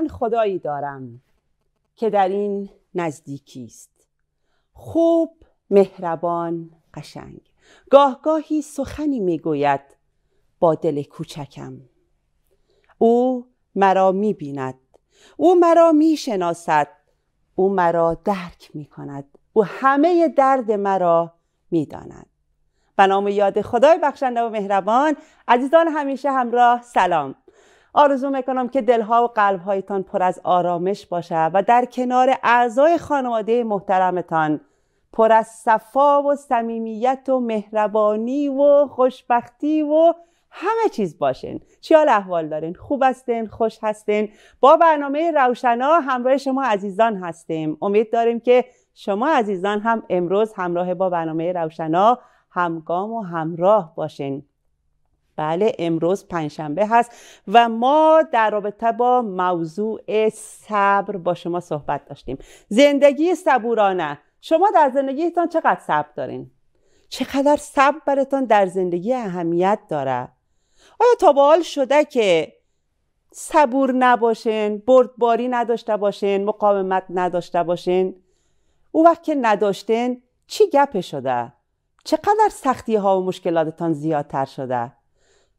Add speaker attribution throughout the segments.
Speaker 1: من خدایی دارم که در این نزدیکی است خوب مهربان قشنگ گاهگاهی سخنی میگوید با دل کوچکم او مرا میبیند او مرا میشناسد او مرا درک میکند او همه درد مرا میداند به نام یاد خدای بخشنده و مهربان عزیزان همیشه همراه سلام آرزو میکنم که دلها و قلبهایتان پر از آرامش باشه و در کنار اعضای خانواده محترمتان پر از صفا و صمیمیت و مهربانی و خوشبختی و همه چیز باشین حال احوال دارین خوب هستین خوش هستین با برنامه روشنا همراه شما عزیزان هستیم امید داریم که شما عزیزان هم امروز همراه با برنامه روشنا همگام و همراه باشین بله امروز پنجشنبه هست و ما در رابطه با موضوع صبر با شما صحبت داشتیم زندگی صبورانه شما در زندگیتان چقدر صبر دارین چقدر صبر براتان در زندگی اهمیت داره آیا تا به حال شده که صبور نباشین بردباری نداشته باشین مقاومت نداشته باشین او وقت که نداشتین چی گپ شده چقدر سختی ها و مشکلاتتان زیادتر شده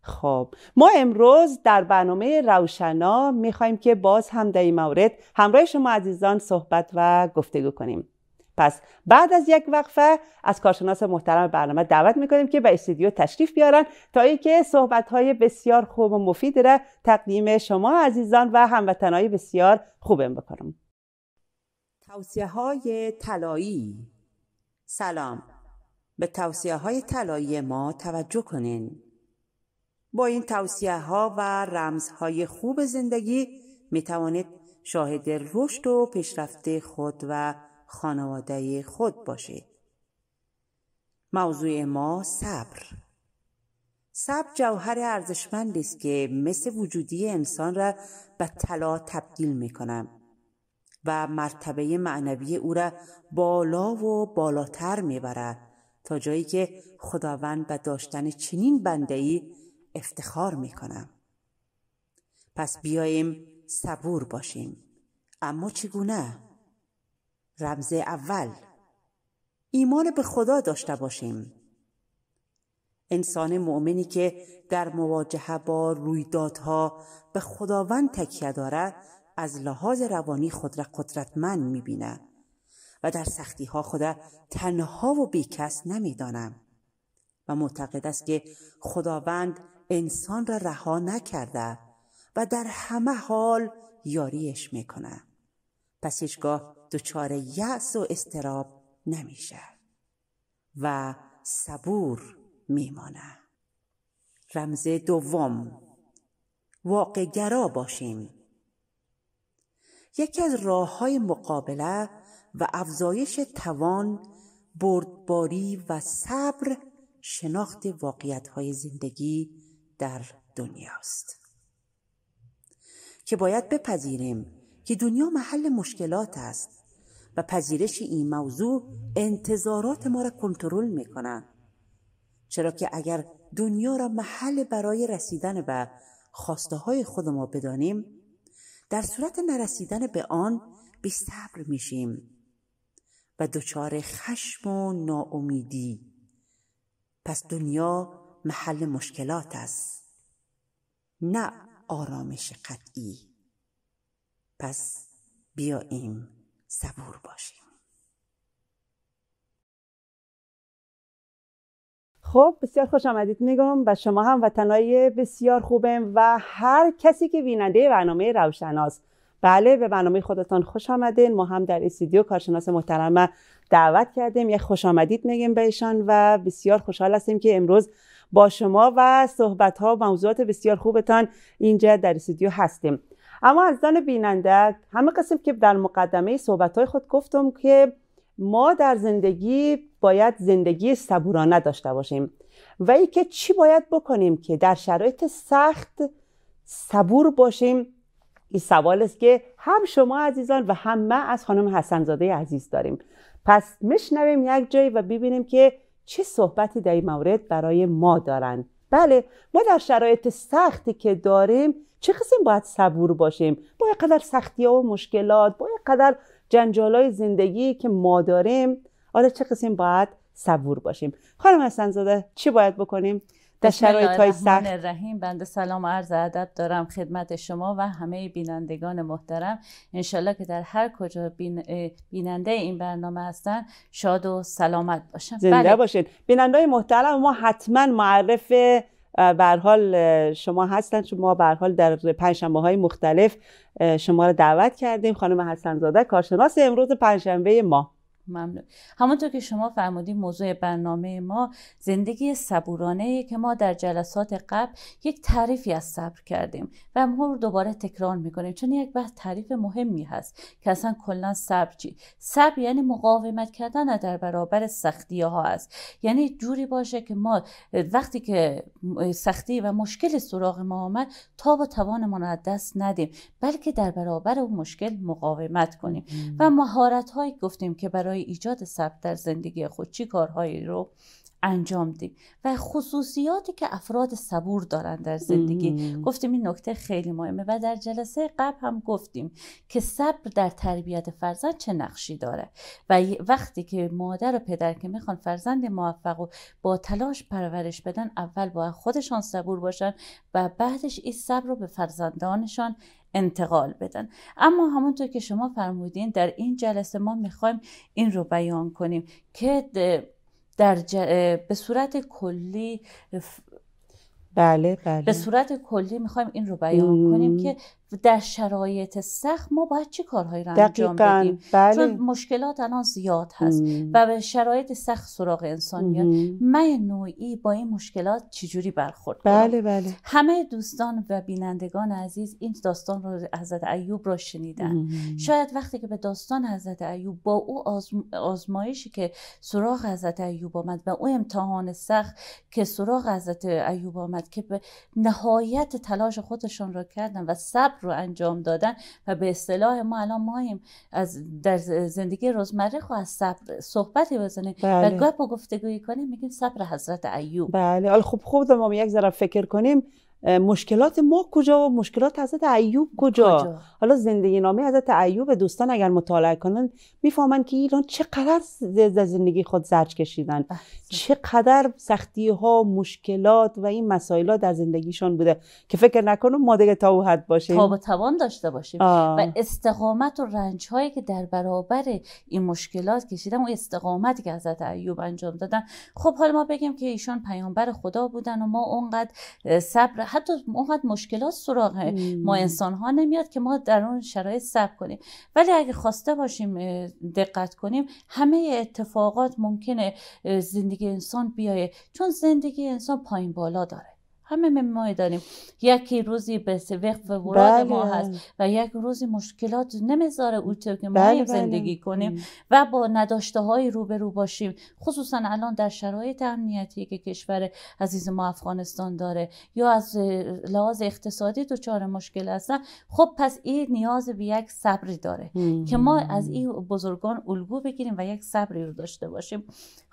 Speaker 1: خب ما امروز در برنامه روشنا میخوایم که باز هم در این مورد همراه شما عزیزان صحبت و گفتگو کنیم پس بعد از یک وقفه از کارشناس محترم برنامه دعوت میکنیم که به استودیو تشریف بیارن تا اینکه صحبت های بسیار خوب و مفید را تقدیم شما عزیزان و هموطنهای بسیار خوبم بکنم توصیه های تلایی سلام به توصیه های تلایی ما توجه کنین با این توصیه ها و رمزهای خوب زندگی می توانید شاهد رشد و پیشرفت خود و خانواده خود باشید. موضوع ما صبر صبر جوهر ارزشمندی است که مثل وجودی انسان را به طلا تبدیل می کنم و مرتبه معنوی او را بالا و بالاتر می برد تا جایی که خداوند به داشتن چنین ای افتخار میکنم پس بیاییم صبور باشیم. اما چگونه؟ رمز اول ایمان به خدا داشته باشیم. انسان مؤمنی که در مواجهه با رویدادها به خداوند تکیه دارد از لحاظ روانی خود را قدرتمند میبینه و در سختی ها خود تنها و بیکس نمیدانم و معتقد است که خداوند انسان را رها نکرده و در همه حال یاریش میکنه پس هیچگاه دچار یأس و استراب نمیشه و صبور میمانه رمز دوم واقع واقعگرا باشیم یکی از راه های مقابله و افزایش توان بردباری و صبر شناخت واقعیت های زندگی در دنیاست که باید بپذیریم که دنیا محل مشکلات است و پذیرش این موضوع انتظارات ما را کنترل می چرا که اگر دنیا را محل برای رسیدن به خواسته های خود ما بدانیم در صورت نرسیدن به آن بیستبر صبر میشیم و دچار خشم و ناامیدی پس دنیا محل مشکلات است نه آرامش قطعی پس بیاییم صبور باشیم خب بسیار خوش آمدید میگم و شما هم وطنای بسیار خوبم و هر کسی که بیننده برنامه روشناس بله به برنامه خودتان خوش آمدین ما هم در استودیو کارشناس محترمه دعوت کردیم یک خوش آمدید میگیم به ایشان و بسیار خوشحال هستیم که امروز با شما و صحبت ها و موضوعات بسیار خوبتان اینجا در استودیو هستیم اما از دان بیننده همه قسم که در مقدمه صحبت های خود گفتم که ما در زندگی باید زندگی صبورانه داشته باشیم و اینکه که چی باید بکنیم که در شرایط سخت صبور باشیم این سوال است که هم شما عزیزان و هم من از خانم حسنزاده عزیز داریم پس میشنویم یک جایی و ببینیم که چه صحبتی در این مورد برای ما دارن؟ بله ما در شرایط سختی که داریم چه قسم باید صبور باشیم با قدر سختی ها و مشکلات با قدر جنجال های زندگی که ما داریم آره چه قسم باید صبور باشیم خانم حسن زاده چی باید بکنیم در شرایط های سخت رحیم
Speaker 2: بنده سلام و عرض ادب دارم خدمت شما و همه بینندگان محترم انشالله که در هر کجا بین... بیننده این برنامه هستن شاد و سلامت باشن زنده بله. باشید
Speaker 1: بیننده محترم ما حتما معرف بر حال شما هستن چون ما بر حال در پنجشنبه های مختلف شما را دعوت کردیم خانم حسن زاده کارشناس امروز پنجشنبه ما ممنون همانطور که شما
Speaker 2: فرمودید موضوع برنامه ما زندگی صبورانه که ما در جلسات قبل یک تعریفی از صبر کردیم و ما رو دوباره تکرار میکنیم چون یک بحث تعریف مهمی هست که اصلا کلا صبر چی صبر یعنی مقاومت کردن در برابر سختی ها است یعنی جوری باشه که ما وقتی که سختی و مشکل سراغ ما آمد تا و توان از دست ندیم بلکه در برابر اون مشکل مقاومت کنیم و مهارت هایی گفتیم که برای ایجاد ثبت در زندگی خود چی کارهایی رو انجام دیم و خصوصیاتی که افراد صبور دارن در زندگی گفتیم این نکته خیلی مهمه و در جلسه قبل هم گفتیم که صبر در تربیت فرزند چه نقشی داره و وقتی که مادر و پدر که میخوان فرزند موفق و با تلاش پرورش بدن اول باید خودشان صبور باشن و بعدش این صبر رو به فرزندانشان انتقال بدن اما همونطور که شما فرمودین در این جلسه ما میخوایم این رو بیان کنیم که در ج... به صورت کلی
Speaker 1: بله بله به
Speaker 2: صورت کلی میخوایم این رو بیان کنیم که در شرایط سخت ما باید چه کارهایی را انجام بدیم بله. چون مشکلات الان زیاد هست و به شرایط سخت سراغ انسان میاد من نوعی با این مشکلات چجوری برخورد بله بله همه دوستان و بینندگان عزیز این داستان رو حضرت ایوب را شنیدن شاید وقتی که به داستان حضرت ایوب با او آزم... آزمایشی که سراغ حضرت ایوب آمد و او امتحان سخت که سراغ حضرت ایوب آمد که به نهایت تلاش خودشان را کردن و صبر رو انجام دادن و به اصطلاح ما الان مایم از در زندگی روزمره خو از صبر صحبتی بزنیم و بله. گپ و گفتگویی کنیم میگیم صبر حضرت
Speaker 1: ایوب بله خوب خوب ما یک ذره فکر کنیم مشکلات ما کجا و مشکلات حضرت ایوب کجا, حالا زندگی نامه حضرت ایوب دوستان اگر مطالعه کنن میفهمن که ایران چقدر از زندگی خود زرج کشیدن چه بله. چقدر سختی ها مشکلات و این مسائل در زندگیشان بوده که فکر نکنم ما دیگه تا او حد باشیم توان داشته باشیم و
Speaker 2: استقامت و رنج هایی که در برابر این مشکلات کشیدن و استقامتی که حضرت ایوب انجام دادن خب حالا ما بگیم که ایشان پیامبر خدا بودن و ما اونقدر صبر حتی اونقدر مشکلات سراغ ما انسان ها نمیاد که ما در اون شرایط صبر کنیم ولی اگه خواسته باشیم دقت کنیم همه اتفاقات ممکنه زندگی انسان بیایه چون زندگی انسان پایین بالا داره همه ما داریم یکی روزی به و وراد بله. ما هست و یک روزی مشکلات نمیذاره اونطور که ما بله، بله. زندگی کنیم و با نداشته های روبرو باشیم خصوصا الان در شرایط امنیتی که کشور عزیز ما افغانستان داره یا از لحاظ اقتصادی دچار مشکل هستن خب پس این نیاز به یک صبری داره که ما از این بزرگان الگو بگیریم و یک صبری رو داشته باشیم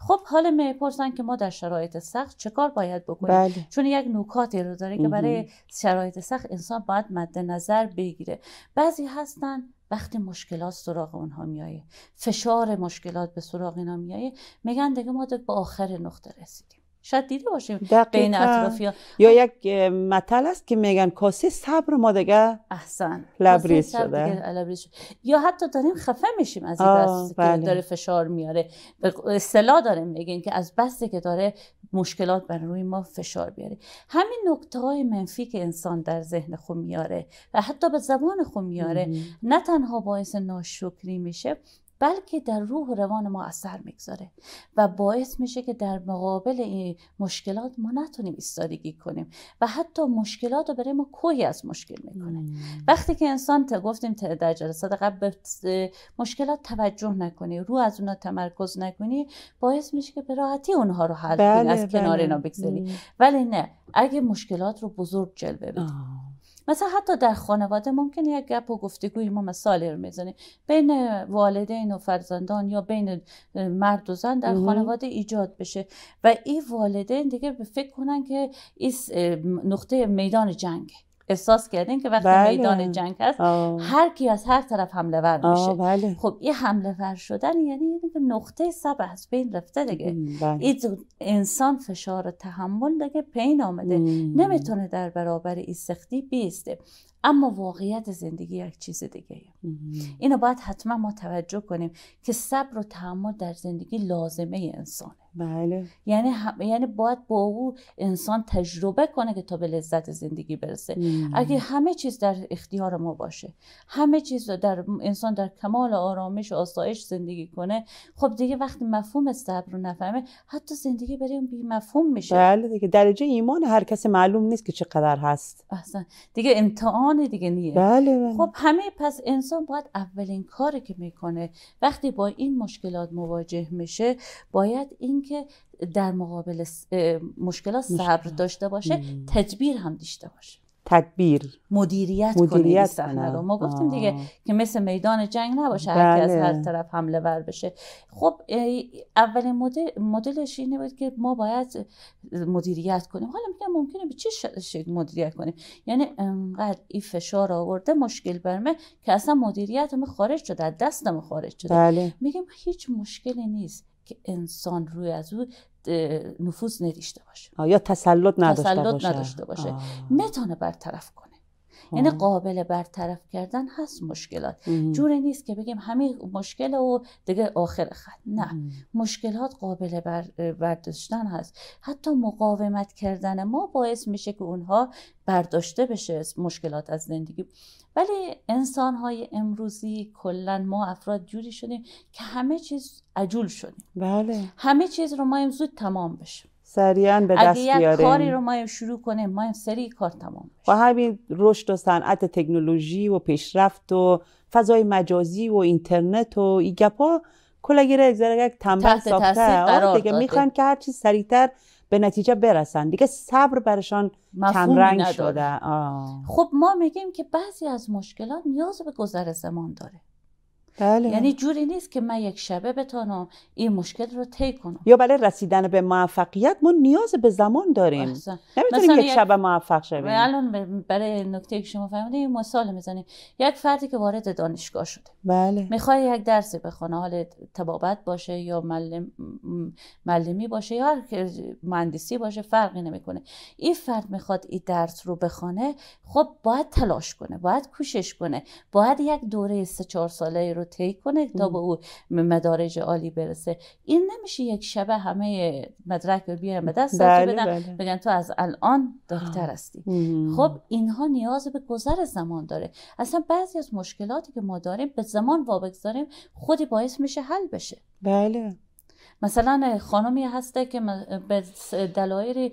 Speaker 2: خب حالا میپرسن که ما در شرایط سخت چه کار باید بکنیم بله. چون یک نکاتی رو داره که برای شرایط سخت انسان باید مد نظر بگیره بعضی هستن وقتی مشکلات سراغ اونها میایه فشار مشکلات به سراغ اینا میایه میگن دیگه ما به آخر نقطه رسیدیم شاید دیده باشیم بین اطرافیان
Speaker 1: یا خب. یک مطل است که میگن کاسه صبر ما دیگه احسن لبریز شده.
Speaker 2: یا حتی داریم خفه میشیم از این دست که بله. داره فشار میاره اصطلاح داریم میگیم که از بسته که داره مشکلات بر روی ما فشار بیاره همین نکته های منفی که انسان در ذهن خود میاره و حتی به زبان خود میاره نه تنها باعث ناشکری میشه بلکه در روح و روان ما اثر میگذاره و باعث میشه که در مقابل این مشکلات ما نتونیم ایستادگی کنیم و حتی مشکلات رو برای ما کوهی از مشکل میکنه وقتی که انسان تا گفتیم تا در جلسات قبل به مشکلات توجه نکنی رو از اونها تمرکز نکنی باعث میشه که به راحتی اونها رو حل کنی بله، از بله. کنار اینا بگذاری ولی نه اگه مشکلات رو بزرگ جلوه بدی مثلا حتی در خانواده ممکنه یک گپ و گفتگوی ما مثالی رو میزنیم بین والدین و فرزندان یا بین مرد و زن در خانواده ایجاد بشه و این والدین دیگه فکر کنن که این نقطه میدان جنگه احساس کردین که وقتی بله. میدان جنگ هست آه. هر کی از هر طرف حمله ور میشه بله. خب این حمله ور شدن یعنی اینکه نقطه سب از بین رفته دیگه بله. این انسان فشار تحمل دیگه پین آمده نمیتونه در برابر این سختی بیسته اما واقعیت زندگی یک چیز دیگه اینو باید حتما ما توجه کنیم که صبر و تحمل در زندگی لازمه انسانه بله یعنی یعنی باید با او انسان تجربه کنه که تا به لذت زندگی برسه مم. اگه همه چیز در اختیار ما باشه همه چیز در انسان در کمال آرامش و آسایش زندگی کنه خب دیگه وقتی مفهوم صبر رو نفهمه حتی زندگی برای اون بی مفهوم میشه بله
Speaker 1: دیگه درجه ایمان هر کس معلوم نیست که چقدر هست احسن
Speaker 2: دیگه امتحان
Speaker 1: دیگه نیه بله،, بله,
Speaker 2: خب همه پس انسان باید اولین کاری که میکنه وقتی با این مشکلات مواجه میشه باید اینکه در مقابل مشکلات صبر داشته باشه تدبیر هم
Speaker 1: داشته باشه تدبیر مدیریت, مدیریت ما گفتیم دیگه
Speaker 2: که مثل میدان جنگ نباشه بله. هر از هر طرف حمله ور بشه خب اولین مدل مدلش اینه بود که ما باید مدیریت کنیم حالا میگم ممکنه به چه شکل مدیریت کنیم یعنی انقدر این فشار آورده مشکل برمه که اصلا مدیریت هم خارج شده از دستم خارج شده بله. میگم هیچ مشکلی نیست که انسان روی از او نفوذ نداشته
Speaker 1: باشه یا تسلط نداشته باشه, نداشته باشه.
Speaker 2: برطرف کنه یعنی قابل برطرف کردن هست مشکلات جوری نیست که بگیم همین مشکل و دیگه آخر خط نه مشکلات قابل بر برداشتن هست حتی مقاومت کردن ما باعث میشه که اونها برداشته بشه مشکلات از زندگی ولی انسان های امروزی کلا ما افراد جوری شدیم که همه چیز عجول شدیم بله همه چیز رو ما زود تمام بشه
Speaker 1: سریعا به دست اگه یک کاری رو
Speaker 2: ما شروع کنیم ما سری کار
Speaker 1: تمام با همین رشد و صنعت تکنولوژی و پیشرفت و فضای مجازی و اینترنت و این گپا کلا گیره یک تنبل ساخته آره دیگه میخوان که هر چیز سریعتر به نتیجه برسن دیگه صبر برشان کم رنگ شده خب
Speaker 2: ما میگیم که بعضی از مشکلات نیاز به گذر زمان داره بله. یعنی جوری نیست که من یک شبه بتانم این مشکل رو طی کنم یا
Speaker 1: برای رسیدن به موفقیت ما نیاز به زمان داریم نمیتونیم یک شبه موفق شویم بله،
Speaker 2: الان برای نکته که شما فهمیدید مثال میزنیم یک فردی که وارد دانشگاه شده بله میخواد یک درس بخونه حال تبابت باشه یا معلم معلمی باشه یا که مهندسی باشه فرقی نمیکنه این فرد میخواد این درس رو بخونه خب باید تلاش کنه باید کوشش کنه باید یک دوره 3 4 ساله رو رو کنه تا به او مدارج عالی برسه این نمیشه یک شبه همه مدرک رو بیارم به دست بله، بدن بله. بگن تو از الان دکتر هستی خب اینها نیاز به گذر زمان داره اصلا بعضی از مشکلاتی که ما داریم به زمان وابگذاریم خودی باعث میشه حل بشه بله مثلا خانمی هسته که به دلایل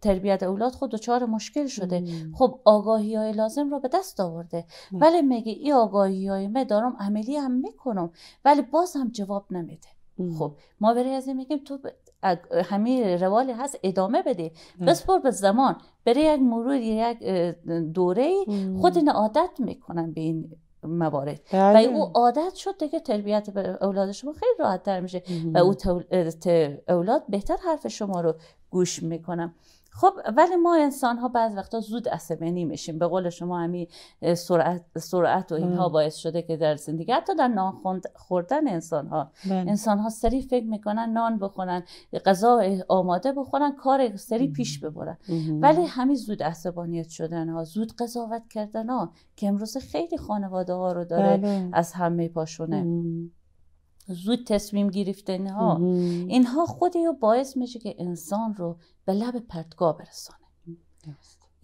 Speaker 2: تربیت اولاد خود دچار مشکل شده خب آگاهی های لازم رو به دست آورده ولی میگه این آگاهی های دارم عملی هم میکنم ولی باز هم جواب نمیده خب ما برای از این میگیم تو همه روالی هست ادامه بده بسپر به زمان برای یک مرور یک دوره خود عادت میکنن به این موارد و بله. او عادت شد دیگه تربیت اولاد شما خیلی راحت میشه و او اولاد بهتر حرف شما رو گوش میکنم خب ولی ما انسان ها بعض وقتا زود عصبانی میشیم به قول شما همین سرعت, سرعت و اینها بله. باعث شده که در زندگی حتی در نان خوردن انسان ها بله. انسان ها سری فکر میکنن نان بخورن غذا آماده بخورن کار سری پیش ببرن ولی همین زود عصبانیت شدن ها زود قضاوت کردن ها که امروز خیلی خانواده ها رو داره بله. از همه پاشونه زود تصمیم گرفتن ها اینها خودی رو باعث میشه که انسان رو به لب پرتگاه برسانه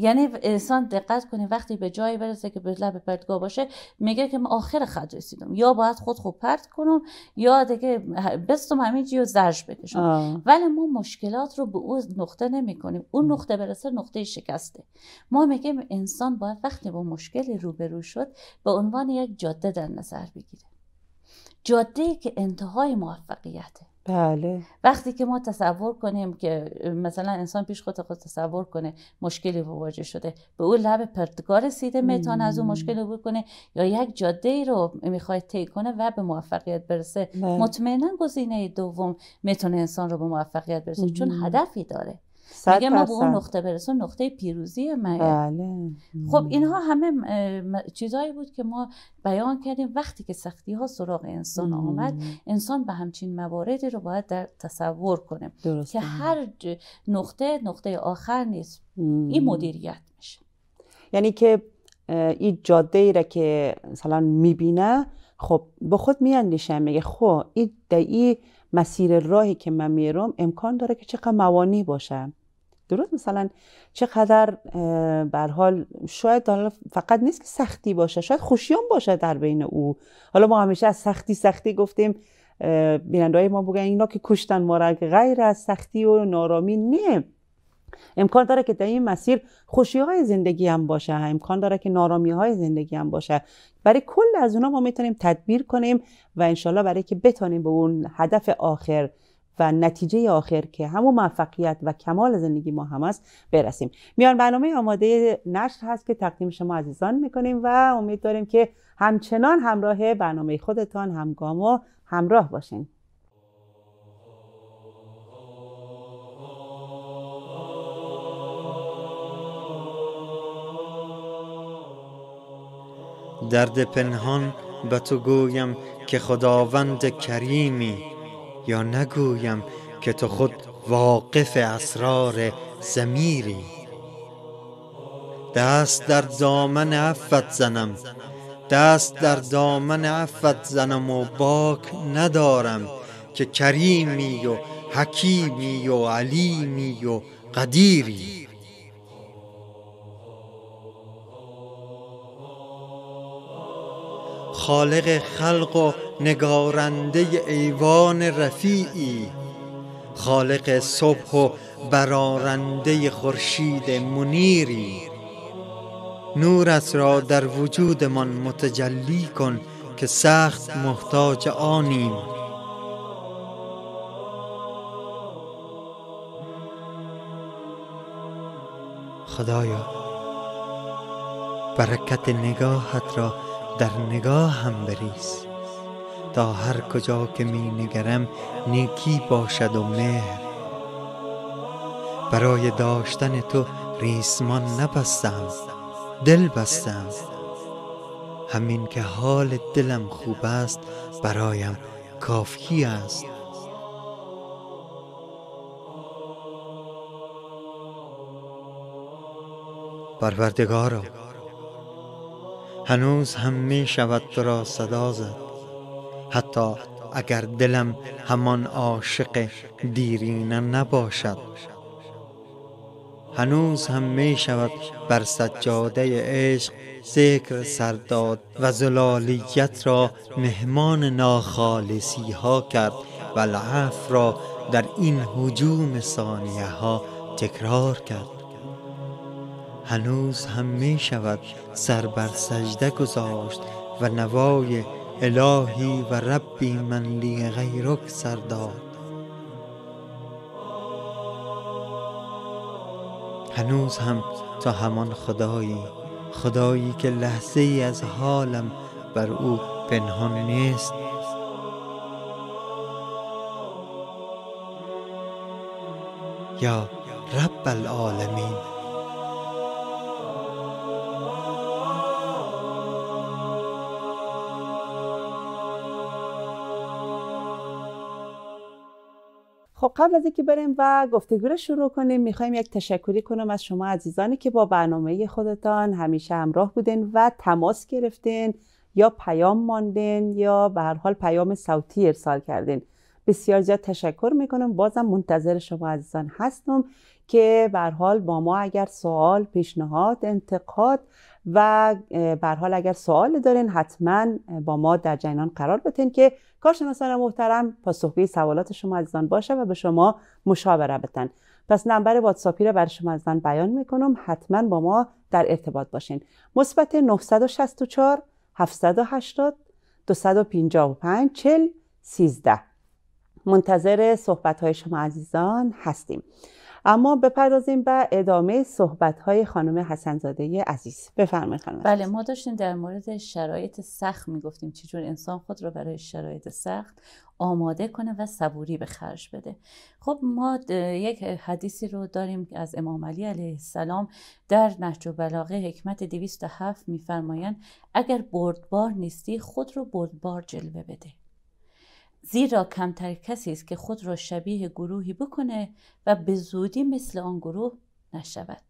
Speaker 2: یعنی انسان دقت کنه وقتی به جایی برسه که به لب پرتگاه باشه میگه که من آخر خط رسیدم یا باید خود خوب پرت کنم یا دیگه بستم همین رو زرش بکشم ولی ما مشکلات رو به اون نقطه نمی کنیم اون نقطه برسه نقطه شکسته ما میگیم انسان باید وقتی با مشکلی روبرو شد به عنوان یک جاده در نظر بگیره جاده که انتهای موفقیته بله وقتی که ما تصور کنیم که مثلا انسان پیش خود خود تصور کنه مشکلی مواجه شده به اون لب پرتگاه رسیده میتونه از اون مشکل عبور کنه یا یک جاده رو میخواد طی کنه و به موفقیت برسه بله. مطمئنا گزینه دوم میتونه انسان رو به موفقیت برسه چون هدفی داره میگه ما به اون نقطه برسون نقطه پیروزی من بله. خب اینها همه چیزایی بود که ما بیان کردیم وقتی که سختی ها سراغ انسان آمد انسان به همچین مواردی رو باید در تصور
Speaker 1: کنه که هر
Speaker 2: نقطه نقطه آخر نیست این مدیریت
Speaker 1: میشه یعنی که این جاده ای را که مثلا میبینه خب به خود میاندیشه میگه خب این در مسیر راهی که من میرم امکان داره که چقدر موانی باشه درست مثلا چقدر بر حال شاید حالا فقط نیست که سختی باشه شاید خوشیان باشه در بین او حالا ما همیشه از سختی سختی گفتیم بیننده ما بگن اینا که کشتن ما را غیر از سختی و نارامی نه امکان داره که در این مسیر خوشی های زندگی هم باشه امکان داره که نارامی های زندگی هم باشه برای کل از اونا ما میتونیم تدبیر کنیم و انشالله برای که بتانیم به اون هدف آخر و نتیجه آخر که همون موفقیت و کمال زندگی ما هم است برسیم میان برنامه آماده نشر هست که تقدیم شما عزیزان میکنیم و امید داریم که همچنان همراه برنامه خودتان همگام و همراه باشین
Speaker 3: درد پنهان به تو گویم که خداوند کریمی یا نگویم که تو خود واقف اسرار زمیری دست در دامن عفت زنم دست در دامن عفت زنم و باک ندارم که کریمی و حکیمی و علیمی و قدیری خالق خلق و نگارنده ایوان رفیعی خالق صبح و برارنده خورشید منیری نورت را در وجودمان متجلی کن که سخت محتاج آنیم خدایا برکت نگاهت را در نگاه هم بریز تا هر کجا که می نگرم نیکی باشد و مهر برای داشتن تو ریسمان نبستم دل بستم همین که حال دلم خوب است برایم کافی است پروردگارا هنوز هم می شود تو را صدا زد حتی اگر دلم همان عاشق دیرینه نباشد هنوز هم می شود بر سجاده عشق ذکر سرداد و زلالیت را مهمان ناخالصی ها کرد و لعف را در این حجوم ثانیه ها تکرار کرد هنوز هم می شود سر بر سجده گذاشت و نوای الهی و ربی من لی غیرک سر داد هنوز هم تا همان خدایی خدایی که لحظه ای از حالم بر او پنهان نیست یا رب العالمین
Speaker 1: قبل از اینکه بریم و گفتگو رو شروع کنیم میخوایم یک تشکری کنم از شما عزیزانی که با برنامه خودتان همیشه همراه بودین و تماس گرفتین یا پیام ماندین یا به هر حال پیام صوتی ارسال کردین بسیار زیاد تشکر میکنم بازم منتظر شما عزیزان هستم که به حال با ما اگر سوال پیشنهاد انتقاد و به حال اگر سوال دارین حتما با ما در جنان قرار بتین که کارشناسان محترم پاسخگوی سوالات شما عزیزان باشه و به شما مشاوره بتن پس نمبر واتساپی را برای شما عزیزان بیان میکنم حتما با ما در ارتباط باشین مثبت 964 780 255 40 13 منتظر صحبت های شما عزیزان هستیم اما بپردازیم به ادامه های خانم حسنزاده عزیز بفرمایید خانم
Speaker 2: بله ما داشتیم در مورد شرایط سخت میگفتیم چجور انسان خود را برای شرایط سخت آماده کنه و صبوری به خرج بده خب ما یک حدیثی رو داریم از امام علی علیه السلام در نهج بلاغه حکمت 207 میفرمایند اگر بردبار نیستی خود رو بردبار جلوه بده زیرا کمتر کسی است که خود را شبیه گروهی بکنه و به زودی مثل آن گروه نشود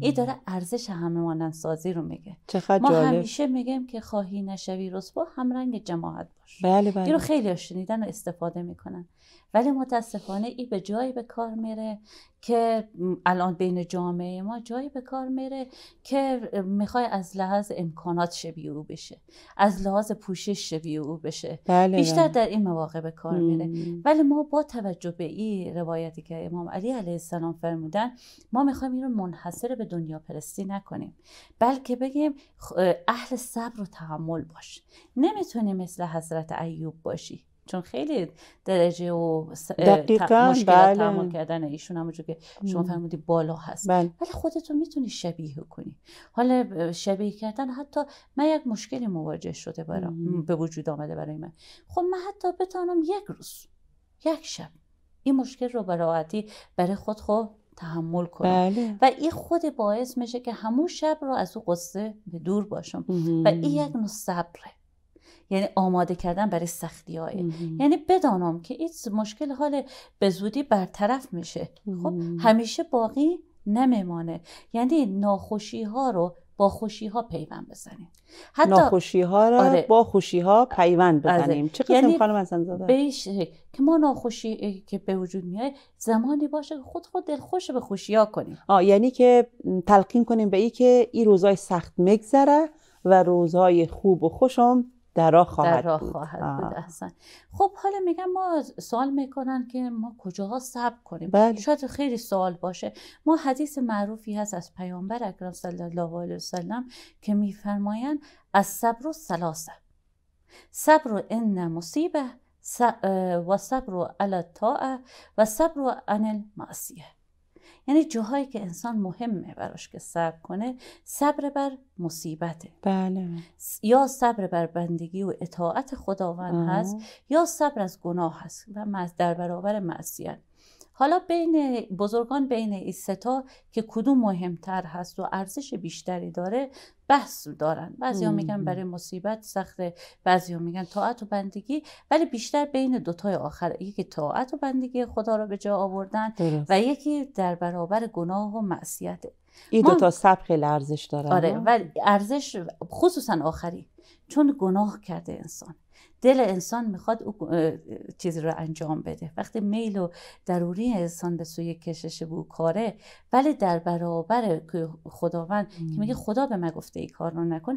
Speaker 2: این داره ارزش همه سازی رو میگه ما همیشه میگیم که خواهی نشوی رسوا همرنگ جماعت بله بله این رو خیلی شنیدن و استفاده میکنن ولی متاسفانه این به جایی به کار میره که الان بین جامعه ما جایی به کار میره که میخوای از لحاظ امکانات شبیه او بشه از لحاظ پوشش شبیه او بشه بله بیشتر بله. در این مواقع به کار میره ولی ما با توجه به این روایتی که امام علی علیه السلام فرمودن ما میخوایم این رو منحصر به دنیا پرستی نکنیم بلکه بگیم اهل صبر و تحمل باش نمیتونی مثل حضرت ایوب باشی چون خیلی درجه و دقیقا مشکلات بله. تعمل کردن ایشون هم که شما فرمودی بالا هست بله. ولی خودتون میتونی شبیه کنی حالا شبیه کردن حتی من یک مشکلی مواجه شده برام به وجود آمده برای من خب من حتی بتانم یک روز یک شب این مشکل رو براحتی برای خود خب تحمل کنم بله. و این خود باعث میشه که همون شب رو از او قصه به دور باشم و این یک نوع صبره یعنی آماده کردن برای سختی های یعنی بدانم که این مشکل حال به زودی برطرف میشه خب همیشه باقی نمیمانه یعنی ناخوشی ها رو با خوشی ها پیوند بزنیم حتی ناخوشی
Speaker 1: ها آره. با خوشی ها پیوند آره. بزنیم چه قسم یعنی خانم
Speaker 2: زاده که ما ناخوشی که به وجود
Speaker 1: میاد زمانی باشه که خود خود دلخوش به خوشی ها کنیم یعنی که تلقین کنیم به ای که این روزای سخت مگذره و روزهای خوب و خوشم در راه خواهد, در راه بود, خواهد بود
Speaker 2: خب حالا میگم ما سوال میکنن که ما کجاها صبر کنیم بله. شاید خیلی سوال باشه ما حدیث معروفی هست از پیامبر اکرم صلی الله علیه وسلم که میفرمایند از صبر و سلاسه صبر ان مصیبه و صبر علی الطاعه و صبر ان المعصیه یعنی جاهایی که انسان مهمه براش که صبر کنه صبر بر مصیبته بله یا صبر بر بندگی و اطاعت خداوند هست یا صبر از گناه هست و در برابر معصیت حالا بین بزرگان بین این ستا که کدوم مهمتر هست و ارزش بیشتری داره بحث دارن بعضیا میگن برای مصیبت سخته ها میگن طاعت و بندگی ولی بیشتر بین دوتای آخر یکی طاعت و بندگی خدا را به جا آوردن و یکی در برابر گناه و معصیت این دوتا
Speaker 1: سب خیلی ارزش دارن آره ولی
Speaker 2: ارزش خصوصا آخری چون گناه کرده انسان دل انسان میخواد او چیزی رو انجام بده وقتی میل و ضروری انسان به سوی کشش بو کاره ولی در برابر خداوند که میگه خدا به من گفته این کار رو نکن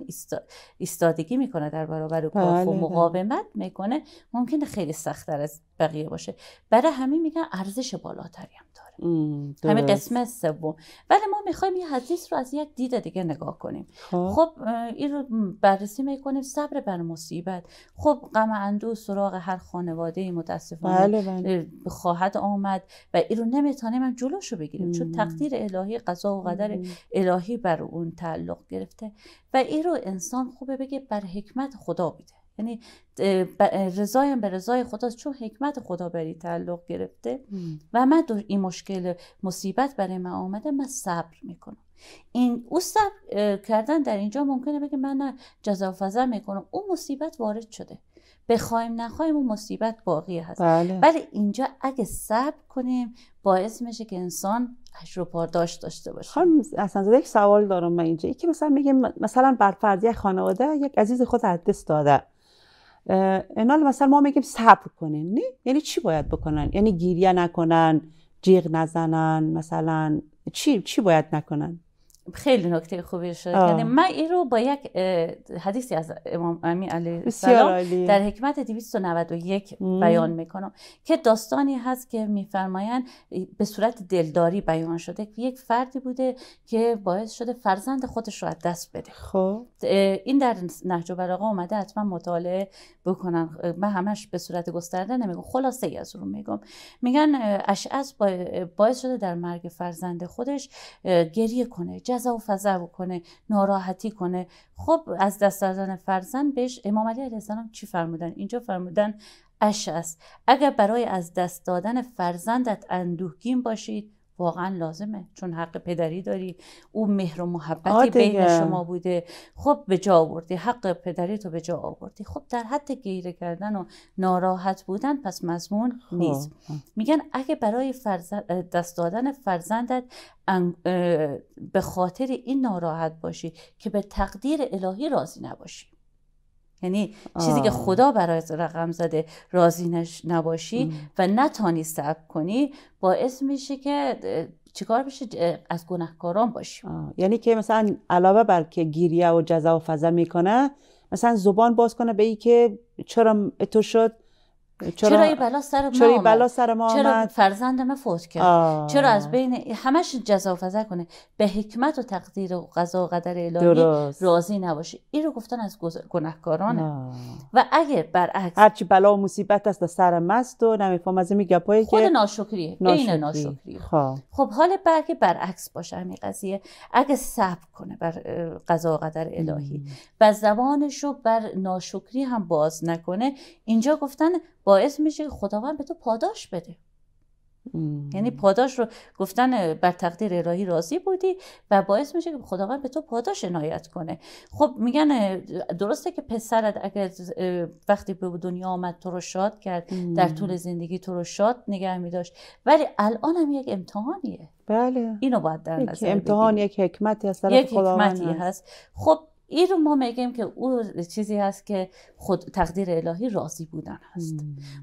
Speaker 2: ایستادگی میکنه در برابر کاف و بله، بله. مقاومت میکنه ممکنه خیلی سختتر از بقیه باشه برای همه میگن ارزش بالاتری هم داره همه قسمت سوم ولی ما میخوایم یه حدیث رو از یک دید دیگه نگاه کنیم خب, خب، این رو بررسی میکنیم صبر بر مصیبت خب غم اندو سراغ هر خانواده متاسفانه بله بله. خواهد آمد و این رو نمیتونیم من جلوشو بگیریم چون تقدیر الهی قضا و قدر الهی بر اون تعلق گرفته و این رو انسان خوبه بگه بر حکمت خدا بیده یعنی رضایم به رضای خداست چون حکمت خدا بری تعلق گرفته و من در این مشکل مصیبت برای من آمده من صبر میکنم این او صبر کردن در اینجا ممکنه بگه من نه جزا میکنم اون مصیبت وارد شده بخوایم نخوایم اون مصیبت باقی هست بله. ولی اینجا اگه صبر
Speaker 1: کنیم باعث میشه که انسان اجر و داشته باشه خانم اصلا یک سوال دارم من اینجا یکی مثلا میگه مثلا بر خانواده یک عزیز خود از داده انال مثلا ما میگیم صبر کنین نه یعنی چی باید بکنن یعنی گیریه نکنن جیغ نزنن مثلا چی چی باید نکنن خیلی
Speaker 2: نکته خوبی شد یعنی من این رو با یک حدیثی از امام علی علی سلام در حکمت 291 بیان میکنم که داستانی هست که میفرمایند به صورت دلداری بیان شده که یک فردی بوده که باعث شده فرزند خودش رو از دست بده خب این در نهج البلاغه اومده حتما مطالعه بکنن من همش به صورت گسترده نمیگم خلاصه ای از رو میگم میگن اشعث باعث شده در مرگ فرزند خودش گریه کنه جزا و کنه بکنه ناراحتی کنه خب از دست دادن فرزند بهش امام علی علیه السلام چی فرمودن اینجا فرمودن اش است اگر برای از دست دادن فرزندت اندوهگین باشید واقعا لازمه چون حق پدری داری او مهر و محبتی بین شما بوده خب به جا آوردی حق پدری تو به جا آوردی خب در حد گیره کردن و ناراحت بودن پس مضمون خب. نیست میگن اگه برای فرزند دست دادن فرزندت به خاطر این ناراحت باشی که به تقدیر الهی راضی نباشی یعنی چیزی که خدا برای رقم زده راضی نباشی و نتانی سب کنی باعث میشه که چیکار بشه از گناهکاران باشی
Speaker 1: یعنی که مثلا علاوه بر که گیریه و جزا و فضا میکنه مثلا زبان باز کنه به ای که چرا تو شد چرا, این بلا سر ما چرا بلا سر ما چرا آمد؟ فرزند ما فوت کرد چرا از بین
Speaker 2: همش جزا و کنه به حکمت و تقدیر و قضا و قدر الهی راضی نباشه این رو گفتن از گز... گناهکارانه و
Speaker 1: اگه برعکس هرچی بلا و مصیبت است سر مست و نمیفهم از این گپایی که خود ناشکریه این ناشکریه خب,
Speaker 2: خب، حال برگه برعکس باشه همین قضیه اگه صبر کنه بر قضا و قدر الهی و زبانش رو بر ناشکری هم باز نکنه اینجا گفتن باعث میشه خداوند به تو پاداش بده یعنی پاداش رو گفتن بر تقدیر الهی راضی بودی و باعث میشه که خداوند به تو پاداش عنایت کنه خب میگن درسته که پسرت اگر وقتی به دنیا آمد تو رو شاد کرد در طول زندگی تو رو شاد نگه میداشت ولی الان هم یک امتحانیه بله اینو باید در نظر امتحان
Speaker 1: یک حکمتی هست یک حکمتی هست
Speaker 2: خب این رو ما میگیم که او چیزی هست که خود تقدیر الهی راضی بودن هست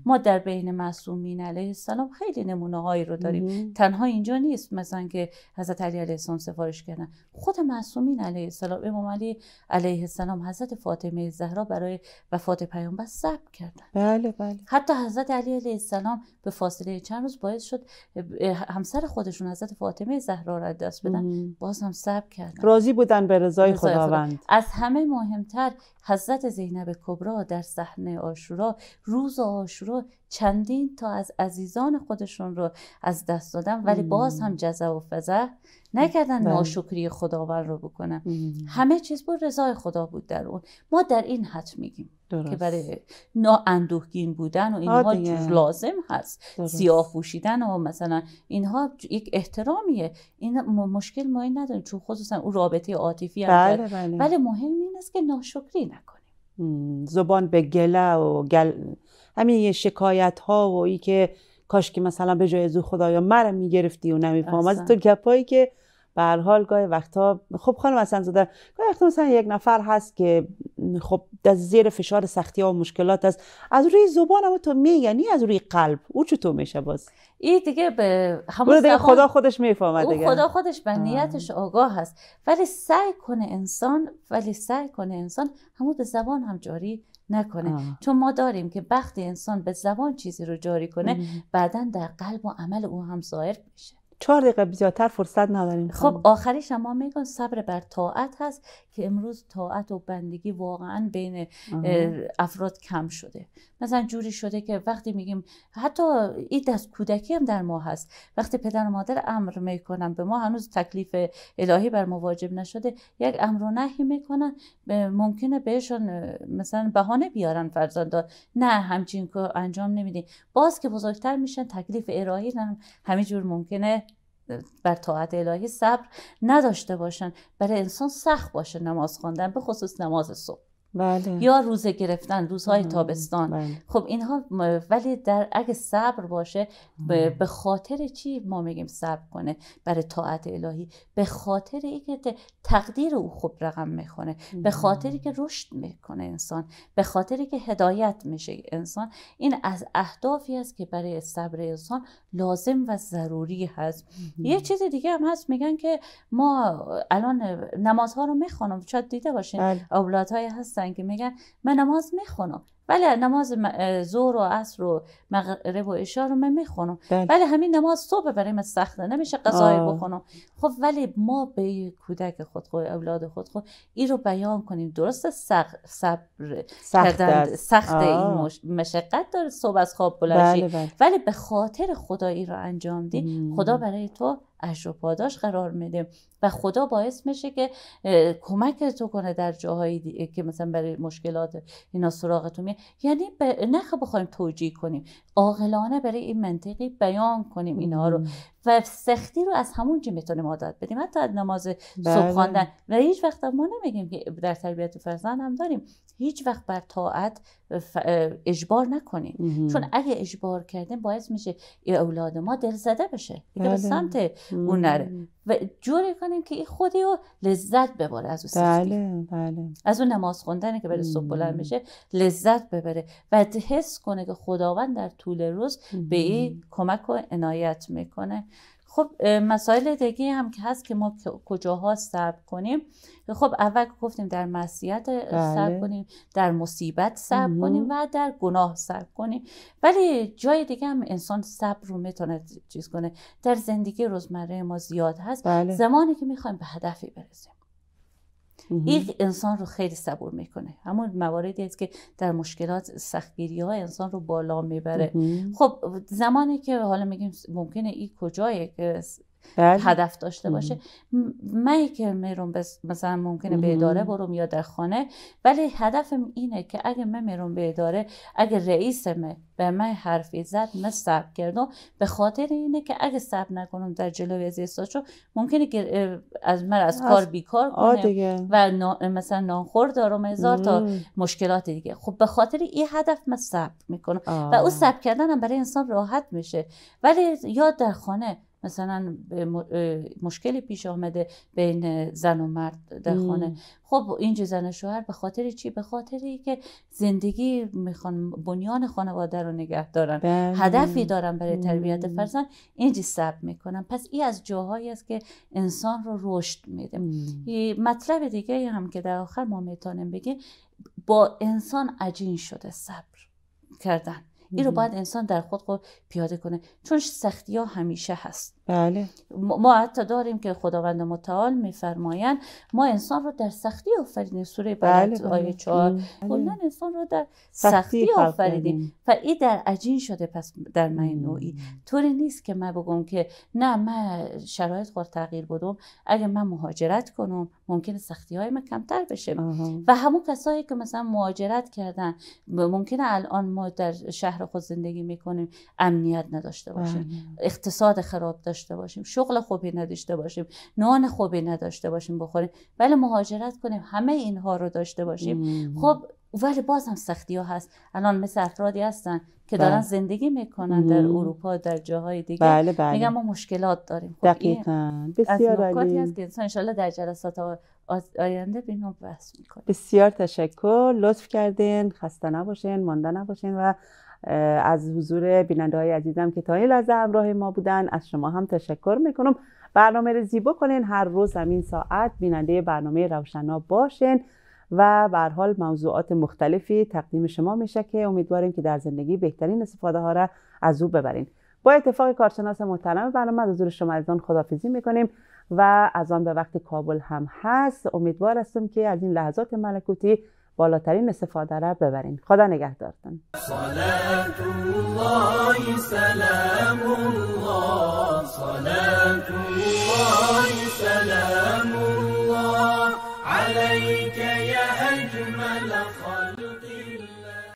Speaker 2: ما در بین معصومین علیه السلام خیلی نمونه هایی رو داریم تنها اینجا نیست مثلا که حضرت علی علیه السلام سفارش کردن خود معصومین علیه السلام امام علی علیه السلام حضرت فاطمه زهرا برای وفات پیامبر صبر کردن بله بله حتی حضرت علی علیه السلام به فاصله چند روز باید شد همسر خودشون حضرت فاطمه زهرا را دست بدن باز هم صبر کردن راضی
Speaker 1: بودن به رضای خداوند
Speaker 2: از همه مهمتر حضرت زینب کبرا در صحنه آشورا روز آشورا چندین تا از عزیزان خودشون رو از دست دادن ولی باز هم جزا و فضا نکردن بله. ناشکری خداوند رو بکنن همه چیز بود رضای خدا بود در اون ما در این حد میگیم که برای نااندوهگین بودن و اینها لازم هست درست. پوشیدن و مثلا اینها یک احترامیه این مشکل ما این نداریم چون خصوصا اون رابطه
Speaker 1: عاطفی هم بله، بله. ولی
Speaker 2: مهم این است که ناشکری
Speaker 1: نکنیم زبان به گله و گل همین یه شکایت ها و ای که کاش که مثلا به جای زو خدایا مرا میگرفتی و نمیفهم از تو گپایی که به حال گاهی وقتا خب خانم اصلا زده گاهی وقتا مثلا یک نفر هست که خب در زیر فشار سختی ها و مشکلات است از روی زبان هم تو میگنی از روی قلب او چطور میشه باز این دیگه به همون دیگه خدا خودش میفهمه دیگه خدا
Speaker 2: خودش به نیتش آگاه هست ولی سعی کنه انسان ولی سعی کنه انسان همون به زبان هم جاری نکنه چون ما داریم که وقتی انسان به زبان چیزی رو جاری کنه بعدا در قلب و عمل او
Speaker 1: هم ظاهر میشه چهار دقیقه بیشتر فرصت نداریم خب
Speaker 2: آخرش ما میگن صبر بر طاعت هست که امروز طاعت و بندگی واقعا بین افراد کم شده مثلا جوری شده که وقتی میگیم حتی این دست کودکی هم در ما هست وقتی پدر و مادر امر میکنن به ما هنوز تکلیف الهی بر ما واجب نشده یک امر و نهی میکنن ممکنه بهشون مثلا بهانه بیارن فرزندان نه همچین که انجام نمیدین باز که بزرگتر میشن تکلیف الهی هم همه جور ممکنه بر طاعت الهی صبر نداشته باشن برای انسان سخت باشه نماز خواندن به خصوص نماز صبح بله. یا روزه گرفتن روزهای تابستان بله. خب اینها ولی در اگه صبر باشه به خاطر چی ما میگیم صبر کنه برای طاعت الهی به خاطر اینکه تقدیر او خوب رقم میخونه به بله. خاطری که رشد میکنه انسان به خاطری که هدایت میشه انسان این از اهدافی است که برای صبر انسان لازم و ضروری هست یه چیز دیگه هم هست میگن که ما الان نمازها رو میخونم شاید دیده باشین بله. اولادهای هستن هستن که میگن من نماز میخونم بله نماز زور و عصر و مغرب و اشار رو من میخونم بله همین نماز صبح برای من سخته نمیشه غذای بخونم خب ولی ما به کودک خود خود اولاد خود خود این رو بیان کنیم درست صبر سخت سخت این مشقت داره صبح از خواب بله،, بله ولی به خاطر خدا این رو انجام دی خدا برای تو اجر و پاداش قرار میده و خدا باعث میشه که کمک تو کنه در جاهایی که مثلا برای مشکلات اینا سراغ تو میه یعنی به نخ خب بخوایم توجیه کنیم عاقلانه برای این منطقی بیان کنیم اینها رو و سختی رو از همون جا میتونیم عادت بدیم حتی از نماز صبح بله. خواندن و هیچ وقت ما نمیگیم که در تربیت فرزند هم داریم هیچ وقت بر طاعت اجبار نکنیم چون اگه اجبار کردیم باعث میشه اولاد ما دل زده بشه دیگه به بله. سمت اون نره و جوری کنیم که این خودی رو لذت ببره
Speaker 1: از اون بله، بله.
Speaker 2: از اون نماز خوندنی که برای صبح بلند میشه لذت ببره و حس کنه که خداوند در طول روز به این کمک و عنایت میکنه خب مسائل دیگه هم که هست که ما کجاها صبر کنیم خب اول گفتیم در مسیحیت صبر بله. کنیم در مصیبت صبر کنیم و در گناه صبر کنیم ولی جای دیگه هم انسان صبر رو میتونه چیز کنه در زندگی روزمره ما زیاد هست بله. زمانی که میخوایم به هدفی برسیم این انسان رو خیلی صبور میکنه همون مواردی هست که در مشکلات سختگیری ها انسان رو بالا میبره خب زمانی که حالا میگیم ممکنه این کجای بله. هدف داشته باشه من که میرم بس مثلا ممکنه به اداره بروم یا در خانه ولی هدفم اینه که اگه من میرم به اداره اگه رئیسم به من حرفی زد من سب کردم به خاطر اینه که اگه سب نکنم در جلوی از احساسشو ممکنه که از من از, کار بیکار کنه و مثلا نانخور دارم هزار تا مشکلات دیگه خب به خاطر این هدف من سب میکنم آه. و اون کردن کردنم برای انسان راحت میشه ولی یا در خانه مثلا مشکلی پیش آمده بین زن و مرد در خانه خب اینج زن و شوهر به خاطر چی به خاطر که زندگی میخوان بنیان خانواده رو نگه دارن بله. هدفی دارن برای تربیت فرزند اینج سب میکنن پس این از جاهایی است که انسان رو رشد میده مطلب دیگه هم که در آخر ما میتونیم بگیم با انسان عجین شده صبر کردن این رو باید انسان در خود خود پیاده کنه چون سختی ها همیشه هست بله ما حتی داریم که خداوند متعال میفرمایند ما انسان رو در سختی آفریدیم سوره بلد بله. آیه 4 بله. کلا انسان رو در سختی آفریدیم و این در عجین شده پس در من نوعی طوری نیست که من بگم که نه من شرایط خود تغییر بدم اگه من مهاجرت کنم ممکن سختی های من کمتر بشه و همون کسایی که مثلا مهاجرت کردن ممکنه الان ما در شهر شهر خود زندگی میکنیم امنیت نداشته باشیم بله. اقتصاد خراب داشته باشیم شغل خوبی نداشته باشیم نان خوبی نداشته باشیم بخوریم ولی مهاجرت کنیم همه اینها رو داشته باشیم خب ولی باز هم سختی ها هست الان مثل افرادی هستن که دارن بله. زندگی میکنن در اروپا در جاهای دیگه بله, بله. ما
Speaker 1: مشکلات داریم خب دقیقا بسیار از نکاتی هست
Speaker 2: که انشالله در جلسات آینده به بحث میکنیم
Speaker 1: بسیار تشکر لطف کردین خسته نباشین مانده نباشین و از حضور بیننده های عزیزم که تا این لحظه همراه ما بودن از شما هم تشکر میکنم برنامه رو زیبا کنین هر روز همین ساعت بیننده برنامه روشنا باشین و به حال موضوعات مختلفی تقدیم شما میشه که امیدواریم که در زندگی بهترین استفاده ها را از او ببرین با اتفاق کارشناس محترم برنامه از حضور شما عزیزان خدافیزی میکنیم و از آن به وقت کابل هم هست امیدوار هستم که از این لحظات ملکوتی بالاترین استفاده را ببرین خدا نگهدارتون
Speaker 3: علیک یا أجمل خلق